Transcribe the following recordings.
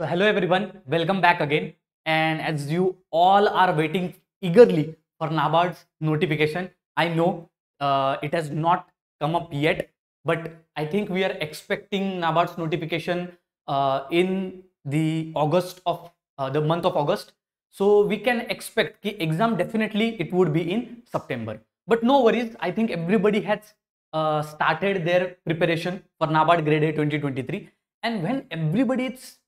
So hello everyone, welcome back again. And as you all are waiting eagerly for NABARD's notification, I know uh, it has not come up yet, but I think we are expecting NABARD's notification uh, in the August of uh, the month of August. So we can expect the exam definitely it would be in September. But no worries, I think everybody has uh, started their preparation for NABARD Grade A 2023. And when everybody is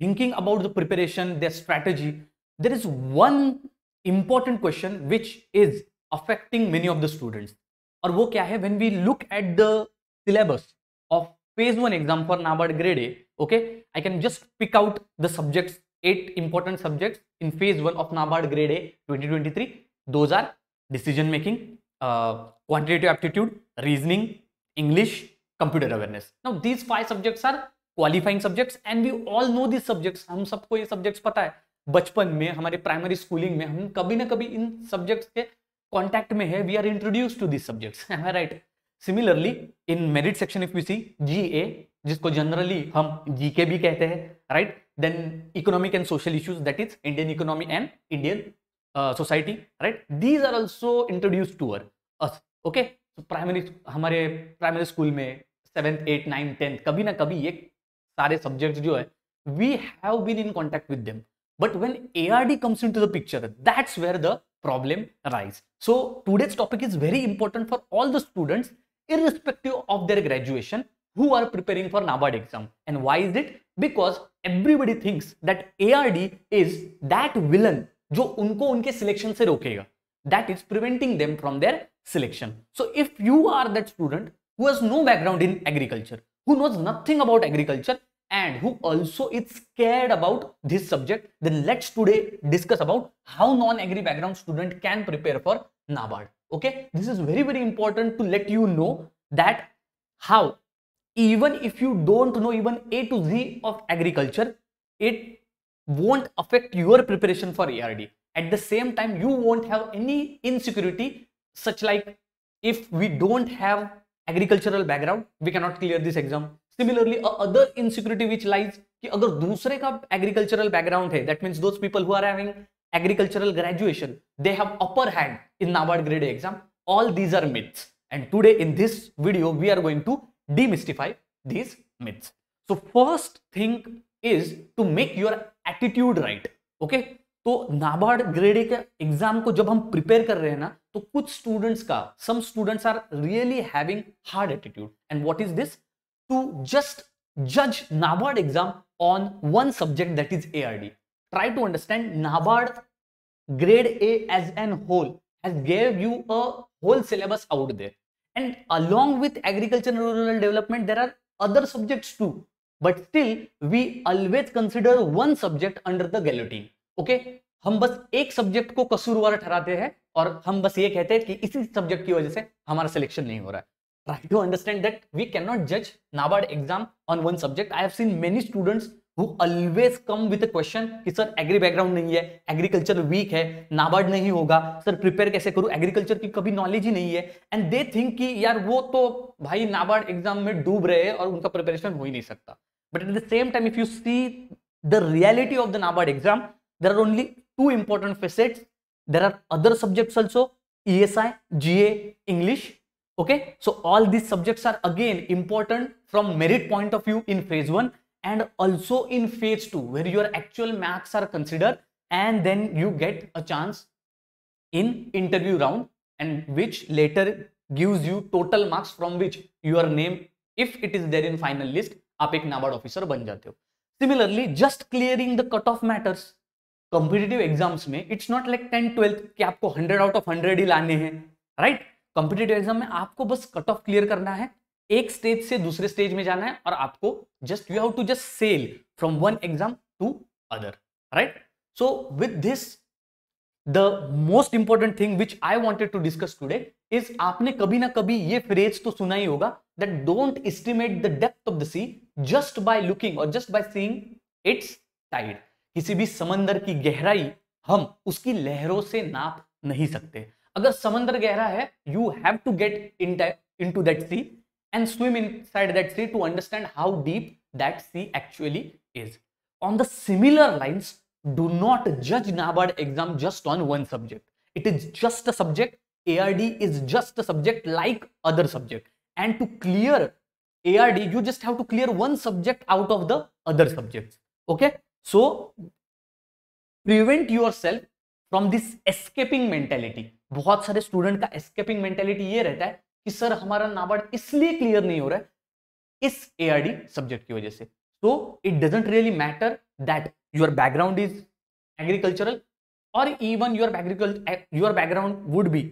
thinking about the preparation, their strategy, there is one important question which is affecting many of the students. Or what is क्या when we look at the syllabus of phase one exam for NABAD grade A, okay, I can just pick out the subjects, eight important subjects in phase one of NABAD grade A 2023. Those are decision making, uh, quantitative aptitude, reasoning, English, computer awareness. Now these five subjects are qualifying subjects and we all know this subjects हम सबको ये subjects पता है बचपन में हमारे primary schooling में हम कभी ना कभी इन सब्जेक्ट्स के कॉन्टैक्ट में है we are introduce to this subjects right similarly in merit section if you see G A जिसको जनरली हम जी के भी कहते हैं right then economic and social issues that is Indian economy and Indian society right these are also introduce to uh us okay primary हमारे primary school में seventh eight nine tenth कभी ना कभी ये सारे सब्जेक्ट जो है we have been in contact with them but when A R D comes into the picture that's where the problem rise so today's topic is very important for all the students in respective of their graduation who are preparing for NABARD exam and why is it because everybody thinks that A R D is that villain जो उनको उनके selection से रोकेगा that is preventing them from their selection so if you are that student whose no background in agriculture who knows nothing about agriculture and who also is scared about this subject, then let's today discuss about how non-agri background student can prepare for NABARD. Okay, this is very, very important to let you know that how even if you don't know even A to Z of agriculture, it won't affect your preparation for ERD. At the same time, you won't have any insecurity such like if we don't have agricultural background we cannot clear this exam similarly other insecurity which lies ki agar dusre agricultural background hai that means those people who are having agricultural graduation they have upper hand in nabard grade exam all these are myths and today in this video we are going to demystify these myths so first thing is to make your attitude right okay तो NABARD grade ए के exam को जब हम prepare कर रहे हैं ना तो कुछ स्टूडेंट्स का some students are really having hard attitude and what is this to just जज NABARD exam on one subject that is ARD try to understand NABARD grade A as an whole has gave you a whole syllabus out there and along with agriculture rural development there are other subjects too but still we always consider one subject under the guillotine okay हम बस एक subject को कसूरवार ठहराते हैं और हम बस ये कहते हैं कि इसी सब्जेक्ट की वजह से हमारा सिलेक्शन नहीं हो रहा है try to understand that we cannot judge NABARD exam on one subject. I have seen many students who always come with a question कि सर एग्री बैकग्राउंड नहीं है एग्रीकल्चर वीक है नाबार्ड नहीं होगा सर प्रिपेयर कैसे करूं एग्रीकल्चर की कभी नॉलेज ही नहीं है एंड दे थिंक कि यार वो तो भाई नाबार्ड एग्जाम में डूब रहे हैं और उनका प्रिपरेशन हो ही नहीं सकता but at the same time if you see the reality of the NABARD exam there are only two important facets. There are other subjects also, ESI, GA, English. Okay, so all these subjects are again important from merit point of view in phase 1 and also in phase 2 where your actual marks are considered and then you get a chance in interview round and which later gives you total marks from which your name if it is there in final list आप एक NABARD officer बन जाते हो Similarly, just clearing the cut off competitive exams में it's not like ten twelfth कि आपको hundred out of hundred ही लाने हैं राइट कॉम्पिटेटिव एग्जाम में आपको बस कट ऑफ क्लियर करना है एक स्टेज से दूसरे स्टेज में जाना है और आपको just you have to just sail from one exam to other right so with this the most important thing which I wanted to discuss today is आपने कभी ना कभी ये फ्रेज तो सुना ही होगा that don't estimate the depth of the sea just by looking और just by seeing its tide किसी भी समंदर की गहराई हम उसकी लहरों से नाप नहीं सकते अगर समंदर गहरा है you have to get in into that sea and swim inside that sea to understand how deep that sea actually is on the similar lines do not जज NABARD exam just on one subject it is just a subject A R D is just a subject like other subject and to clear A R D you just have to clear one subject out of the other subject okay so prevent yourself from this escaping mentality बहुत सारे student का escaping mentality ये रहता है कि sir हमारा नाबार्ड इसलिए clear नहीं हो रहा है इस ए सब्जेक्ट की वजह से so it doesn't really matter that your background is agricultural और even your agriculture your background would be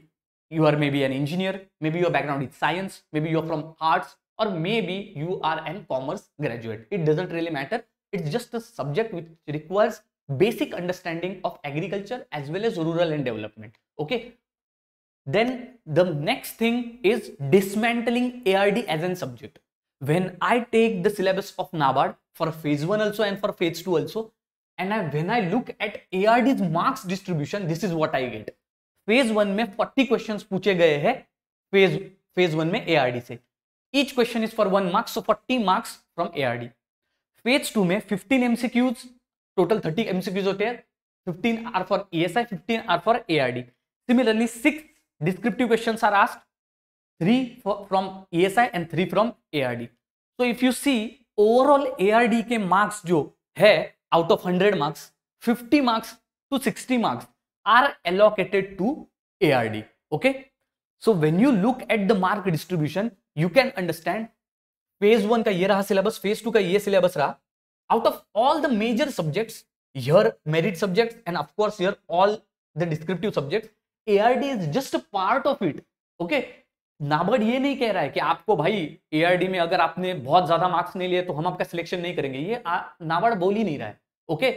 you are maybe an engineer maybe your background is science maybe your from arts और मे maybe you are an commerce graduate it doesn't really matter It's just a subject which requires basic understanding of agriculture as well as rural and development. Okay. Then the next thing is dismantling ARD as an subject. When I take the syllabus of NABARD for phase 1 also and for phase 2 also, and I, when I look at ARD's marks distribution, this is what I get. Phase 1 में 40 questions puche gaye hai phase phase 1 में ARD se. Each question is for 1 mark, so 40 marks from ARD. Phase two में fifteen MCQs total thirty MCQs होते हैं fifteen are for E S I fifteen are for A R D similarly six descriptive question are asked three from E S I and three from A R D so if you see overall A R D के marks जो है out of hundred marks fifty marks to sixty marks are allocated to A R D okay so when you look at the mark distribution you can understand phase one का ये रहा syllabus phase two का ये syllabus रहा out of all the major subjects here merit subject and of course course all the descriptive are ARD is just part of it okay NABARD ये नहीं कह रहा है कि आपको भाई एआरडी में अगर आपने बहुत ज्यादा मार्क्स नहीं लिए तो हम आपका सिलेक्शन नहीं करेंगे ये नाबार्ड बोल ही नहीं रहा है okay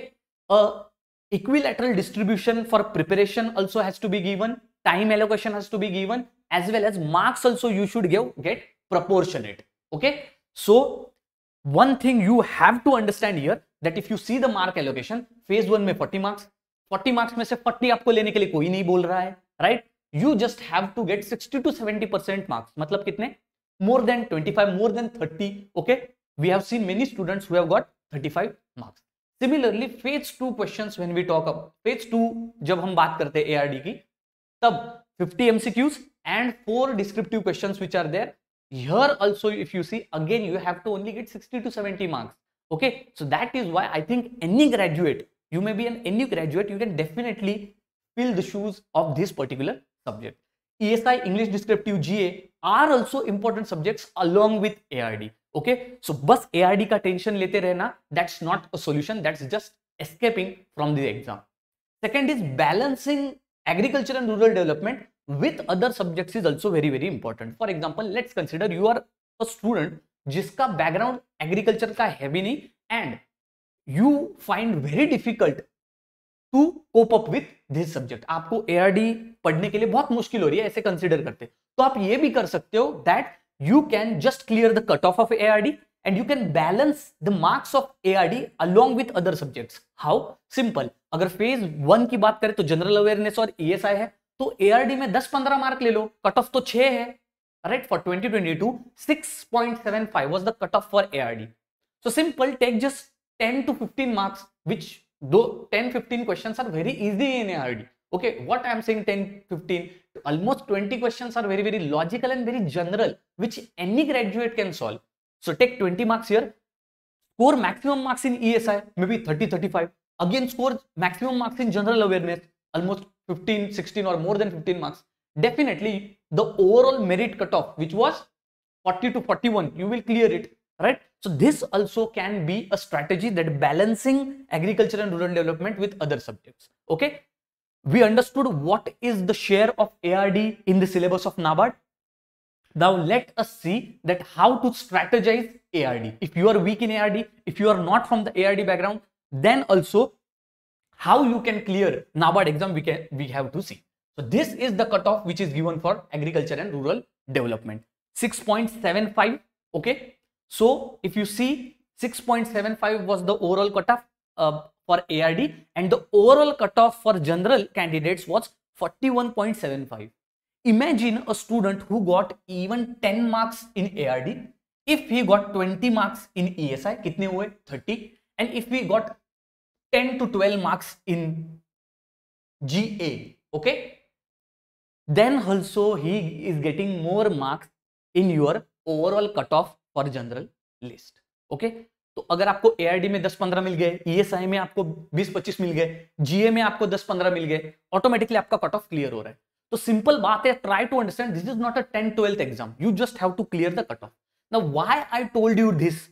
equilateral distribution for preparation also has to be given time allocation has to be given as well as marks also you should give get proportionate okay so one thing you have to understand here that if you see the mark allocation phase 1 mein 40 marks 40 marks mein se 40 aapko lene ke liye koi nahi bol raha hai right you just have to get 60 to 70 marks matlab kitne more than 25 more than 30 okay we have seen many students who have got 35 marks similarly phase 2 questions when we talk about phase 2 jab hum baat karte ARD ki tab 50 MCQs and four descriptive questions which are there here also if you see again you have to only get 60 to 70 marks okay so that is why i think any graduate you may be an any graduate you can definitely fill the shoes of this particular subject esi english descriptive ga are also important subjects along with ard okay so bus ard ka tension lete rehna that's not a solution that's just escaping from the exam second is balancing agriculture and rural development with other subject is also very very important for example let's consider you are a student जिसका background agriculture का है भी नहीं and you find very difficult to cope up with this subject आपको ARD पढ़ने के लिए बहुत मुश्किल हो रही है ऐसे कंसिडर करते तो आप ये भी कर सकते हो that you can just clear the cut off of ARD and you can balance the marks of ARD along with other subject how simple अगर फेज वन की बात करें तो जनरल अवेयरनेस और ई एस आई है तो एआरडी में दस पंद्रह मार्क ले लो कट ऑफ तो छह है right for twenty twenty two six point seven five was the cut off for ARD so simple take just ten to fifteen marks which though ten fifteen question are very easy in a okay what I am saying ten fifteen almost twenty question are very very logical and very general which any graduate can solve so take twenty marks here score maximum marks in E S I may be thirty thirty five again score maximum marks in general awareness almost 15, 16 or more than 15 marks, definitely the overall merit cutoff, which was 40 to 41, you will clear it, right? So this also can be a strategy that balancing agriculture and rural development with other subjects, okay? We understood what is the share of ARD in the syllabus of NABARD. Now let us see that how to strategize ARD. If you are weak in ARD, if you are not from the ARD background, then also how you can clear NABARD exam, we can we have to see. So this is the cutoff which is given for agriculture and rural development. 6.75. Okay. So if you see 6.75 was the overall cutoff uh, for ARD and the overall cutoff for general candidates was 41.75. Imagine a student who got even 10 marks in ARD. If he got 20 marks in ESI, कितने हुए 30 and if he got ten 10 to 12 marks in okay then also he is getting more marks in your overall cut off for general list okay तो अगर आपको ए में दस पंद्रह मिल गए ई e में आपको बीस पच्चीस मिल गए जीए में आपको दस पंद्रह मिल गए ऑटोमेटिकली आपका कट ऑफ क्लियर हो रहा है तो सिंपल बात है try to understand this is not a ten twelfth exam you just have to clear the cut off ना why I told you this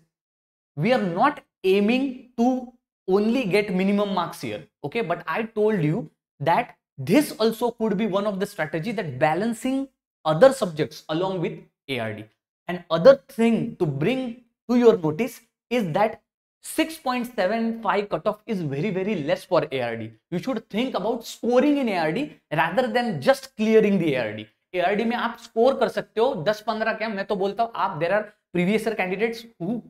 we are not aiming to only get minimum marks here okay but i told you that this also could be one of the strategy that balancing other subjects along with ard and other thing to bring to your notice is that 6.75 cutoff is very very less for ARD. You should think about scoring in ARD rather than just clearing the ARD. ARD में आप score कर सकते हो 10-15 क्या मैं तो बोलता हूँ आप there are previous year candidates who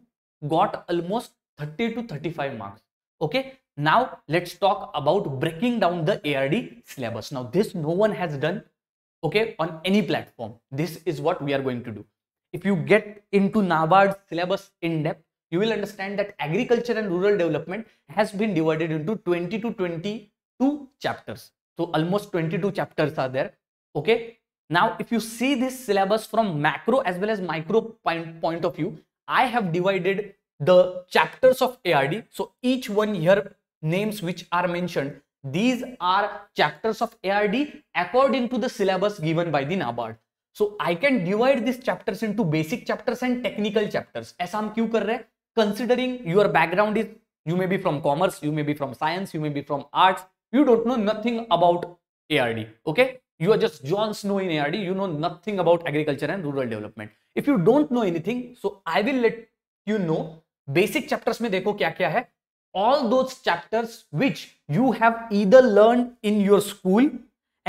got almost 30 to 35 marks. Okay, now let's talk about breaking down the ARD syllabus. Now this no one has done, okay, on any platform. This is what we are going to do. If you get into NABARD syllabus in depth, you will understand that agriculture and rural development has been divided into 20 to 22 chapters. So almost 22 chapters are there. Okay. Now, if you see this syllabus from macro as well as micro point, point of view, I have divided the chapters of ARD. So each one here names which are mentioned, these are chapters of ARD according to the syllabus given by the NABARD. So I can divide these chapters into basic chapters and technical chapters. As I'm कर Considering your background is you may be from commerce, you may be from science, you may be from arts, you don't know nothing about ARD. Okay, you are just John Snow in ARD. You know nothing about agriculture and rural development. If you don't know anything, so I will let you know basic chapters में देखो क्या क्या है all those chapters which you have either learned in your school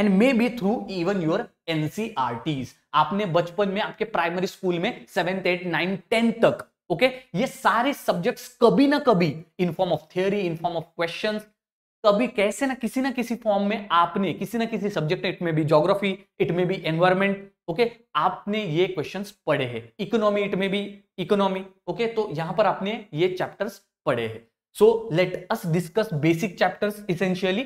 and maybe through even your NCRTs. E आपने बचपन में आपके primary school में सेवेंथ एट नाइन टेंथ तक ओके okay? ये सारे सब्जेक्ट्स कभी ना कभी in form of theory in form of question कभी कैसे ना किसी ना किसी फॉर्म में आपने किसी ना किसी सब्जेक्ट इट में भी जोग्राफी इट में भी एनवायरमेंट ओके आपने ये क्वेश्चंस पढ़े हैं इकोनॉमी इट में भी इकोनॉमी ओके तो यहां पर आपने ये चैप्टर्स पढ़े हैं so let us discuss basic chapters essentially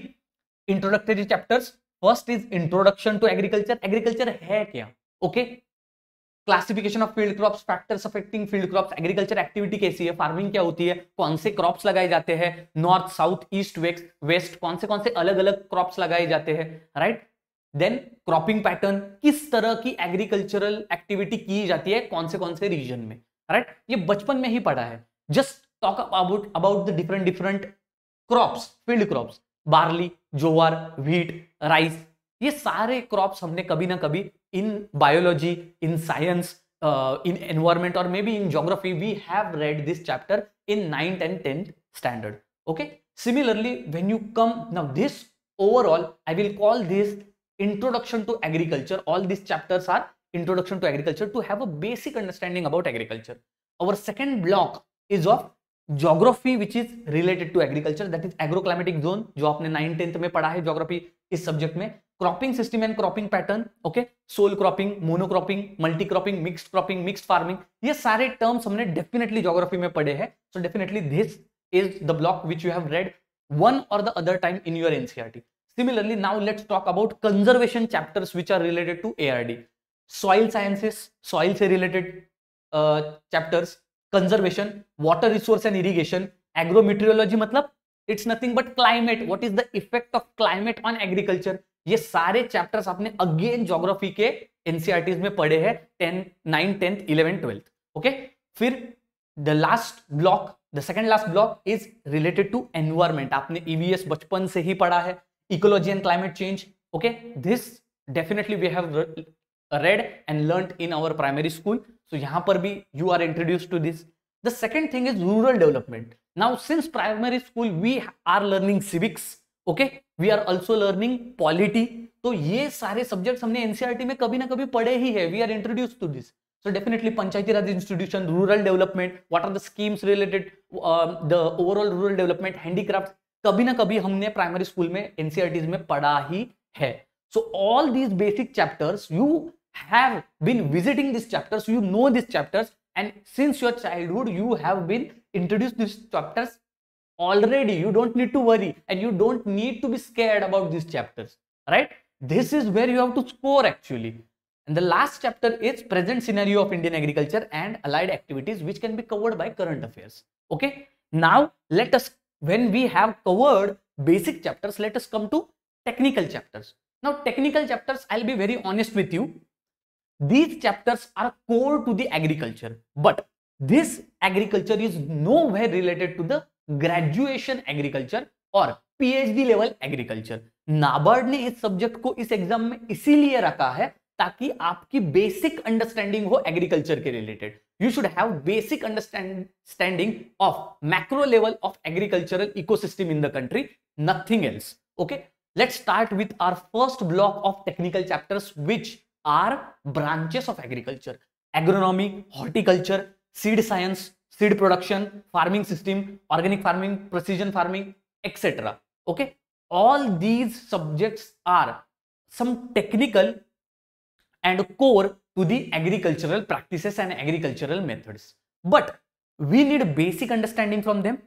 introductory chapters first is introduction to agriculture agriculture है क्या okay classification of field crops factors affecting field crops agriculture activity कैसी है फार्मिंग क्या होती है कौन से क्रॉप्स लगाए जाते हैं नॉर्थ साउथ ईस्ट वेस्ट कौन से कौन से अलग अलग क्रॉप्स लगाए जाते हैं राइट देन क्रॉपिंग पैटर्न किस तरह की एग्रीकल्चरल एक्टिविटी की जाती है कौन से कौन से रीजन में राइट right? ये बचपन में ही पढ़ा है just talk about about the different different crops field crops barley jowar wheat rice ये सारे क्रॉप्स हमने कभी ना कभी in biology in science in environment और मे be in geography we have read this chapter in ninth and tenth standard okay similarly when you come now this overall I will call this introduction to agriculture all these chapters are introduction to agriculture to have a basic understanding about agriculture our second block is of geography which is related to agriculture that is agroclimatic zone jo aapne 9th 10th mein padha hai geography is subject mein cropping system and cropping pattern okay soil cropping monocropping multi cropping mixed cropping mixed farming ये सारे terms हमने definitely geography में पढ़े हैं so definitely this is the block which you have read one or the other time in your NCRT. Similarly, now let's talk about conservation chapters which are related to ARD. Soil sciences, soil se related uh, chapters, conservation, water resource and irrigation, agrometeorology मतलब it's nothing but climate what is the effect of climate on agriculture ये सारे chapters आपने again geography के NCERTs में पढ़े हैं ten nine tenth eleven twelfth okay फिर the last block the second last block is related to environment आपने EVS बचपन से ही पढ़ा है ecology and climate change okay this definitely we have read and learnt in our primary school so yahan par bhi you are introduced to this the second thing is rural development now since primary school we are learning civics okay we are also learning polity तो ये सारे subjects हमने NCERT में कभी ना कभी पढ़े ही है we are introduce to this so definitely panchayati raj institution rural development what are the schemes related uh, the overall rural development handicrafts कभी ना कभी हमने प्राइमरी स्कूल में एनसीआरटीज में पढ़ा ही है so all these basic chapters you have been visiting this chapters you know this chapters and since your childhood you have been introduced these chapters already you don't need to worry and you don't need to be scared about these chapters right this is where you have to score actually and the last chapter is present scenario of indian agriculture and allied activities which can be covered by current affairs okay now let us when we have covered basic chapters let us come to technical chapters now technical chapters i'll be very honest with you these chapters are core to the agriculture but this agriculture is nowhere related to the graduation agriculture or phd level agriculture nabard ne is subject ko is exam mein isliye rakha hai ताकि आपकी basic understanding हो agriculture के related you should have basic understanding of macro level of agricultural ecosystem in the country, nothing else. Okay, let's start with our first block of technical chapters, which are branches of agriculture, agronomy, horticulture, seed science, seed production, farming system, organic farming, precision farming, etc. Okay, all these subjects are some technical and core to the agricultural practices and agricultural methods. But we need basic understanding from them.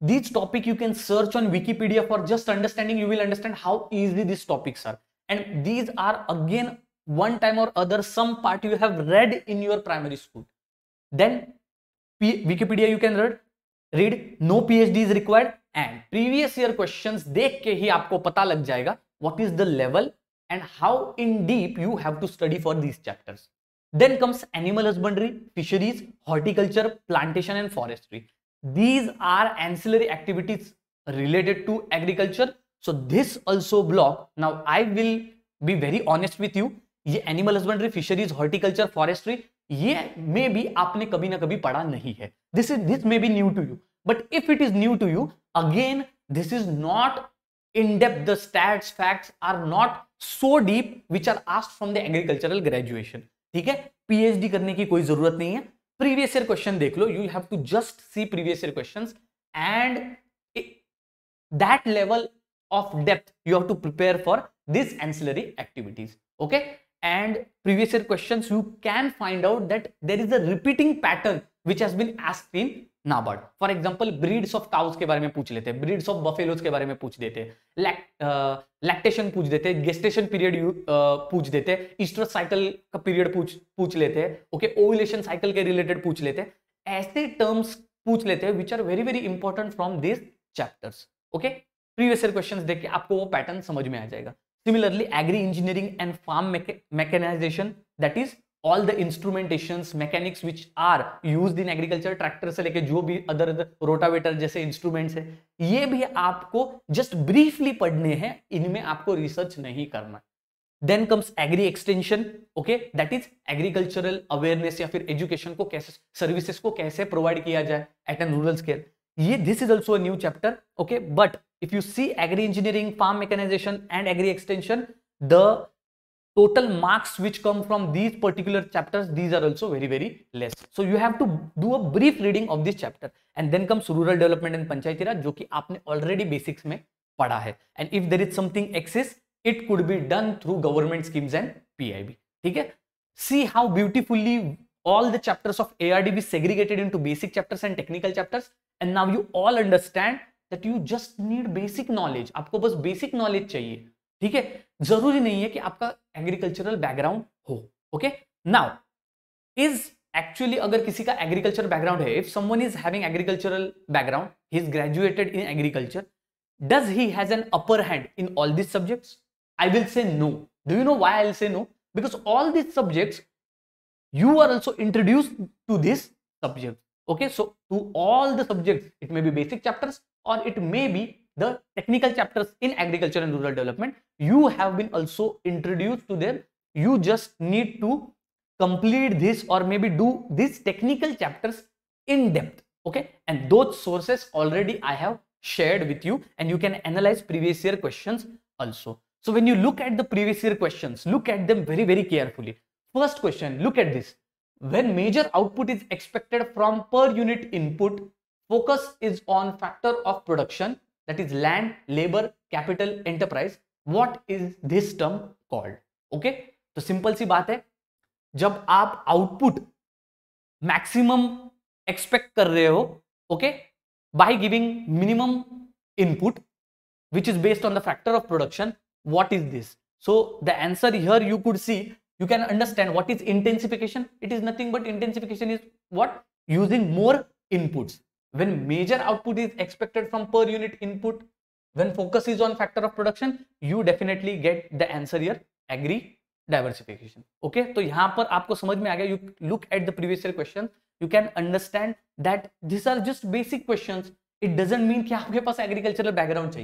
These topic you can search on Wikipedia for just understanding. You will understand how easy these topics are. And these are again one time or other some part you have read in your primary school. Then P Wikipedia you can read. Read no PhD is required and previous year questions what is the level and how in deep you have to study for these chapters. Then comes animal husbandry, fisheries, horticulture, plantation and forestry. These are ancillary activities related to agriculture. So this also block, now I will be very honest with you, ये animal husbandry fisheries horticulture forestry ये may B आपने कभी ना कभी पढ़ा नहीं है this is this may be new to you but if it is new not you again this is not in depth the so deep which are asked from the agricultural graduation ठीक है PhD करने की कोई जरूरत नहीं है previous year question देख लो you have to just see previous year question and that level of depth you have to prepare for this ancillary activities okay and previous year question you can find out that there is a repeating pattern which has been asked in NABARD for example breeds of cows के बारे में पूछ लेते हैं breeds of buffaloes के बारे में पूछ देते लैक्टेशन पूछ देते गेस्टेशन पीरियड पूछ देते ईस्टर साइकिल का पीरियड पूछ पूछ लेते ओके ओविलेशन साइकिल के रिलेटेड पूछ लेते ऐसे टर्म्स पूछ लेते हैं which are very very important from this chapters okay previous question देख के आपको वो पैटर्न समझ में आ जाएगा similarly agri engineering and farm mechanization that is all the instrumentation mechanics which are use in agriculture tractor से लेके जो भी अदर रोटावेटर जैसे इंस्ट्रूमेंट है ये भी आपको जस्ट ब्रीफली पढ़ने हैं इनमें आपको रिसर्च नहीं करना then comes agri extension okay that is agricultural awareness या फिर एजुकेशन को कैसे सर्विसेस को कैसे प्रोवाइड किया जाए एट एन रूरल स्केल ये this is also new chapter okay but if you see agri engineering farm mechanization and agri extension the total marks which come from these particular chapters these are also very very less so you have to do a brief reading of this chapter and then comes rural development and panchayati raj jo ki aapne already basics mein padha hai and if there is something excess it could be done through government schemes and pib theek hai see how beautifully all the chapters of ARDB segregated into basic chapters and technical chapters and now you all understand that you just need basic knowledge aapko bas basic knowledge chahiye ठीक है जरूरी नहीं है कि आपका agricultural background हो okay now is actually अगर किसी का एग्रीकल्चर बैकग्राउंड है if someone is having agricultural background he is graduated in agriculture does he has an upper hand in all this subjects I will say no do you know why I will say no because all this subjects you are also introduce to this subject okay so to all the subject it may B basic chapters और it may be the technical chapters in agriculture and rural development you have been also introduced to them you just need to complete this or maybe do these technical chapters in depth okay and those sources already i have shared with you and you can analyze previous year questions also so when you look at the previous year questions look at them very very carefully first question look at this when major output is expected from per unit input focus is on factor of production that is land, labor, capital, enterprise. What is this term called? okay? So simple सी बात है जब आप output maximum expect कर रहे हो okay by giving minimum which is based on the factor of production what is this so the answer here you could see you can understand what is intensification it is nothing but intensification is what using more inputs when major output is expected from per unit input, when focus is on factor of production, you definitely get the answer here, agree, diversification. Okay, So यहाँ पर आपको समझ में आ you look at the previous year question, you can understand that these are just basic questions. It doesn't mean कि आपके पास agricultural background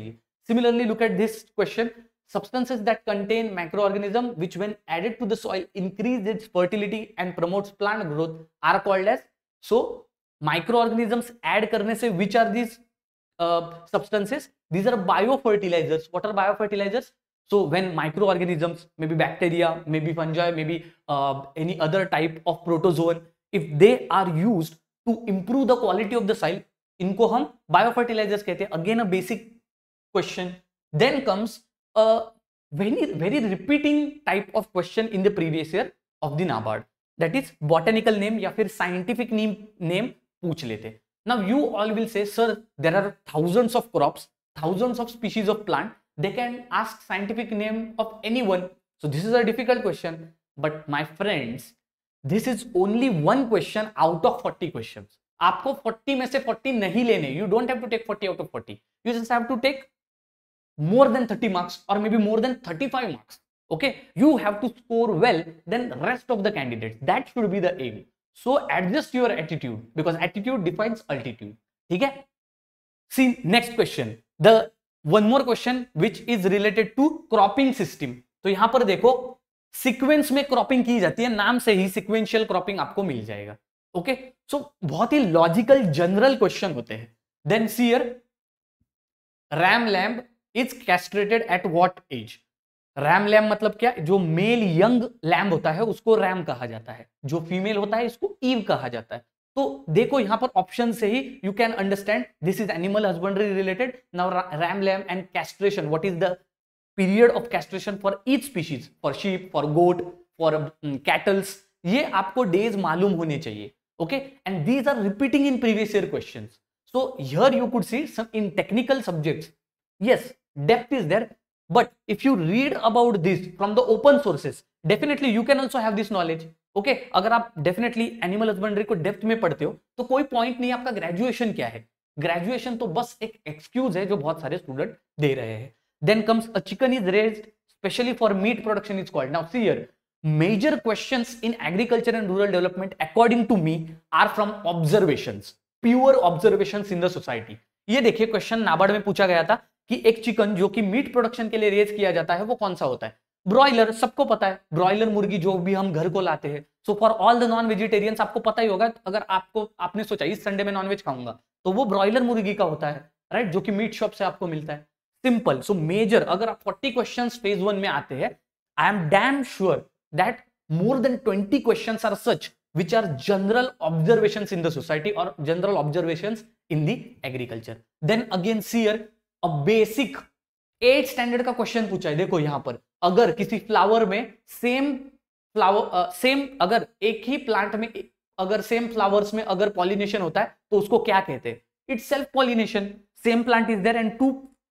Similarly, look at this question, substances that contain microorganism which when added to the soil increase its fertility and promotes plant growth are called as so micro organisms add करने से which are these substances these are biofertilizers what are biofertilizers so when micro organisms may be bacteria may be fungi may be any other type of protozoan if they are use to improve the quality of the soil इनको हम bio fertilizers कहते हैं again a basic question then comes very very repeating type of question in the previous year of the NABARD that is botanical name या फिर scientific name now you all will say sir there are thousands of crops thousands of species of plant they can ask scientific name of anyone so this is a difficult question but my friends this is only one question out of 40 questions आपको 40 में से 40 नहीं लेने you don't have to 40 out of 40 you just have to take more than 30 marks or maybe more than 35 marks okay you have to score well than rest of the candidates that should be the aim so adjust your attitude because attitude defines altitude ठीक है see next question the one more question which is related to cropping system तो यहां पर देखो sequence में cropping की जाती है नाम से ही सिक्वेंशियल क्रॉपिंग आपको मिल जाएगा ओके okay? सो so, बहुत ही लॉजिकल जनरल क्वेश्चन होते हैं then see here ram lamb is castrated at what age ram lamb मतलब क्या जो मेल यंग लैम होता है उसको रैम कहा जाता है जो फीमेल होता है इसको ईव कहा जाता है तो देखो यहाँ पर ऑप्शन से ही you can understand this is animal husbandry related now ram lamb and castration what is the period of castration for each species for sheep for goat for cattles ये आपको डेज मालूम होने चाहिए okay and these are repeating in previous year question so here you could see some in technical subjects yes depth is there But if you read about this from the open sources, definitely you can also have this knowledge. Okay okay, अगर आप definitely animal husbandry को depth में पढ़ते हो तो कोई point नहीं आपका ग्रेजुएशन क्या है ग्रेजुएशन तो बस एक एक्सक्यूज है जो बहुत सारे स्टूडेंट दे रहे हैं then comes a chicken is raised specially for meat production is called now see here major questions in agriculture and rural development according to me are from observations pure observations in the society ये देखिए question NABARD में पूछा गया था कि एक chicken जो कि मीट प्रोडक्शन के लिए रेज किया जाता है वो कौन सा होता है ब्रॉयलर सबको पता है ब्रॉयलर मुर्गी जो भी हम घर को लाते हैं so for all the non vegetarians आपको पता ही होगा अगर आपको आपने सोचा इस संडे में नॉनवेज खाऊंगा तो वो ब्रॉयलर मुर्गी का होता है राइट जो कि मीट शॉप से आपको मिलता है सिंपल सो मेजर अगर आप फोर्टी क्वेश्चन फेज वन में आते हैं I am damn sure that more than twenty question are such which are general observation in the society और general observation in the agriculture then again see here अब basic eighth standard का question पूछा है देखो यहां पर अगर किसी फ्लावर में सेम फ्लावर सेम अगर एक ही प्लांट में अगर सेम फ्लावर्स में अगर पॉलिनेशन होता है तो उसको क्या कहते हैं it's self pollination same plant is there and two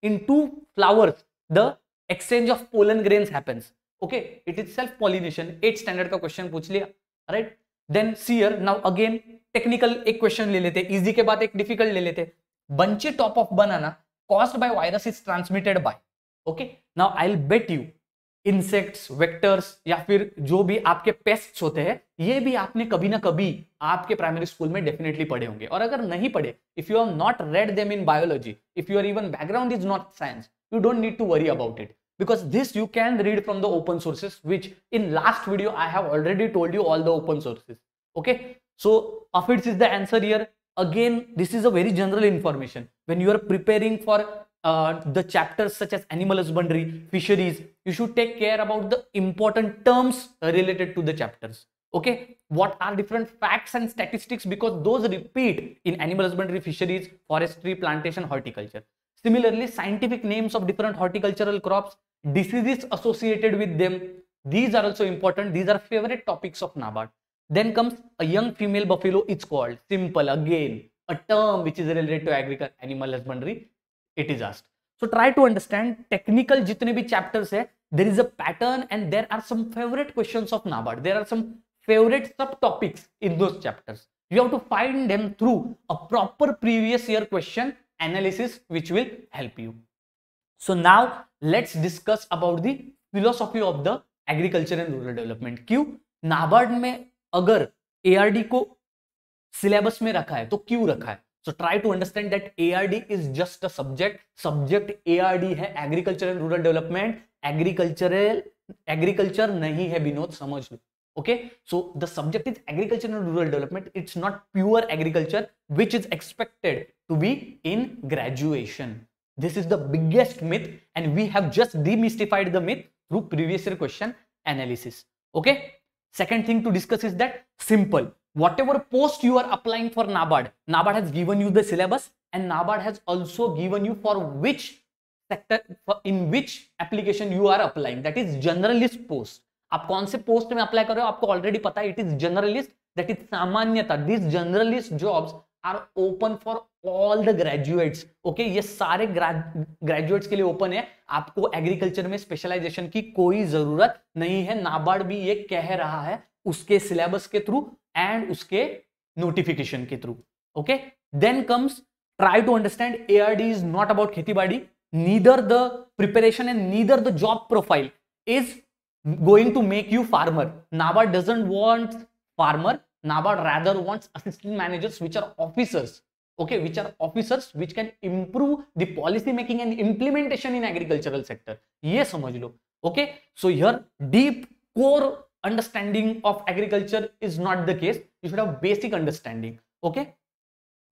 in two flowers the exchange of pollen grains happens okay it is self pollination eighth standard का क्वेश्चन पूछ लिया right then see here now again technical एक question ले लेते easy के बाद एक difficult ले लेते bunchy top of banana caused by virus is transmitted by okay now I will bet you insects vectors या फिर जो भी आपके पेस्ट होते हैं ये भी आपने कभी ना कभी आपके प्राइमरी स्कूल में डेफिनेटली पढ़े होंगे और अगर नहीं पढ़े if you have not read them in biology if your even background is not science you don't need to worry about it because this you can read from the open sources which in last video i have already told you all the open sources okay so afits is the answer here again this is a very general information when you are preparing for uh, the chapters such as animal husbandry fisheries you should take care about the important terms related to the chapters okay what are different facts and statistics because those repeat in animal husbandry fisheries forestry plantation horticulture similarly scientific names of different horticultural crops diseases associated with them these are also important these are favorite topics of nabat then comes a young female buffalo, it's called simple again, a term which is related to agriculture, animal husbandry, it is asked. So try to understand technical jitne bhi chapters hai, there is a pattern and there are some favorite questions of NABARD. There are some favorite subtopics in those chapters. You have to find them through a proper previous year question analysis which will help you. So now let's discuss about the philosophy of the agriculture and rural development. Q. NABARD में अगर ए को syllabus में रखा है तो क्यों रखा है so try to understand that A is just a subject subject A है agriculture and rural development agricultural agriculture नहीं है विनोद समझ लो okay so the subject is agriculture and rural development it's not pure agriculture which is expected to be in graduation this is the biggest myth and we have just demystified the myth through previous question analysis okay Second thing to discuss is that simple. Whatever post you are applying for NABARD, NABARD has given you the syllabus and NABARD has also given you for which sector, in which application you are applying. That is generalist post. आप कौन से post में apply कर रहे हो आपको already पता है it is jobs. That is this jobs are open for all the graduates okay ये सारे ग्रेजुएट्स के लिए ओपन है आपको एग्रीकल्चर में स्पेशलाइजेशन की कोई जरूरत नहीं है नाबार्ड भी ये कह रहा है उसके सिलेबस के थ्रू एंड उसके नोटिफिकेशन के through okay then comes try to understand the is not about खेती बाड़ी neither the preparation and neither the job profile is going to make you farmer NABARD doesn't want farmer NABARD rather wants assistant managers which are officers, okay, which are officers which can improve the policy making and implementation in agricultural sector. ये समझ लो, okay? So here deep core understanding of agriculture is not the case. You should have basic understanding, okay?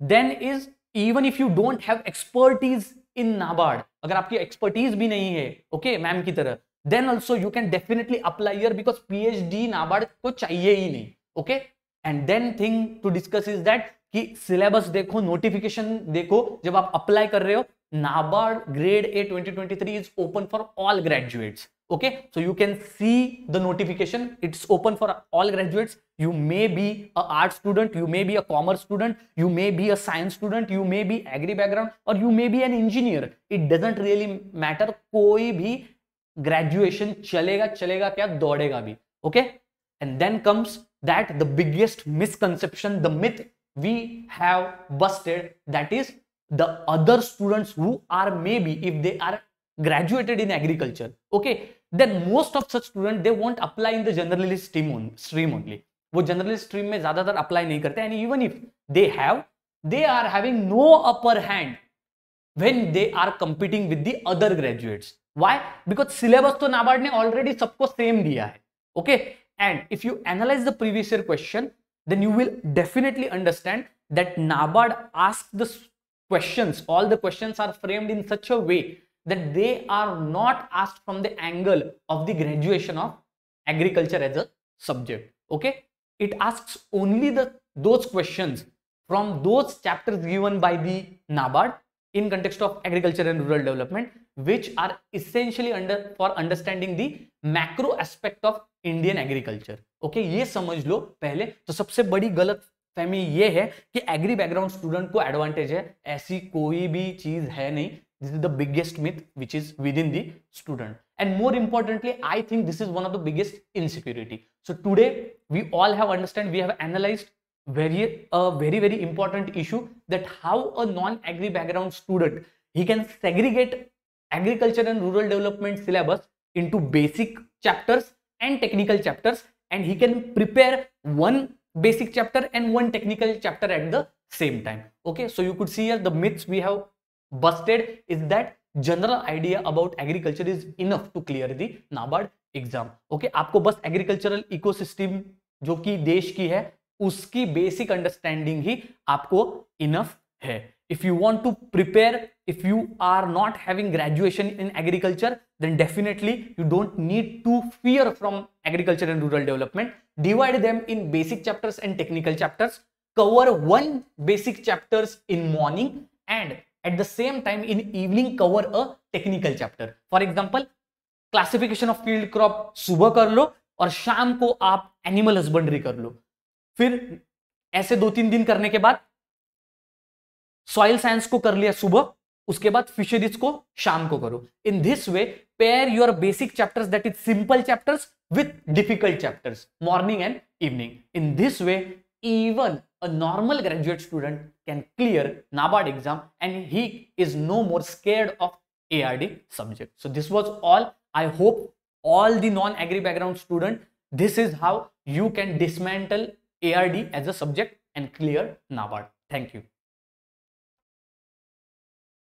Then is even if you don't have expertise in NABARD, अगर आपकी expertise भी नहीं है, okay, ma'am की तरह, then also you can definitely apply here because PhD NABARD को चाहिए ही नहीं, okay? And then thing to discuss is that कि सिलेबस देखो नोटिफिकेशन देखो जब आप अप्लाई कर रहे हो NABARD grade A 2023 twenty is open for all graduates okay so you can see the notification it's open for all graduates you may be a art student you may be a commerce student you may be a science student you may be agri background और you may maybe an engineer it doesn't really matter कोई भी graduation चलेगा चलेगा क्या दौड़ेगा भी okay and then comes that the biggest misconception, the myth we have busted, that is the other students who are maybe if they are graduated in agriculture, okay, then most of such students they won't apply in the generalist stream, on, stream only. वो generalist stream में ज्यादातर apply नहीं करते And even if they have, they are having no upper hand when they are competing with the other graduates why because syllabus तो नाबार्ड ने already सबको same दिया है okay and if you analyze the previous year question, then you will definitely understand that NABARD asks the questions, all the questions are framed in such a way that they are not asked from the angle of the graduation of agriculture as a subject. Okay. It asks only the those questions from those chapters given by the NABARD in context of agriculture and rural development which are essentially under for understanding the macro aspect of Indian agriculture okay ये समझ लो पहले तो सबसे बड़ी गलत फहमी ये है कि एग्री बैकग्राउंड स्टूडेंट को एडवांटेज है ऐसी कोई भी चीज है नहीं this is the biggest myth which is within the student and more importantly I think this is one of the biggest insecurity so today we all have understand we have analyse very very very important issue that how a non agri background student he can segregate agriculture and rural development syllabus into basic chapters and technical chapters and he can prepare one basic chapter and one technical chapter at the same time okay so you could see here the myths we have busted is that general idea about agriculture is enough to clear the NABARD exam okay आपको बस agricultural ecosystem जो कि देश की है उसकी basic understanding ही आपको enough है if you want to prepare if you are not having graduation in agriculture then definitely you don't need to fear from agriculture and rural development divide them in basic chapters and technical chapters cover one basic chapters in morning and at the same time in evening cover a technical chapter for example classification of field crop सुबह कर लो और शाम को आप animal husbandry कर लो फिर ऐसे दो तीन दिन करने के बाद सॉइल साइंस को कर लिया सुबह उसके बाद फिशरीज को शाम को करो in this way pair your basic chapters that is simple chapters with difficult chapters morning and evening in this way even a normal graduate student can clear NABARD exam and he is no more scared of A R D subject so this was all I hope all the non agri background student this is how you can dismantle A R D as a subject and clear NABARD thank you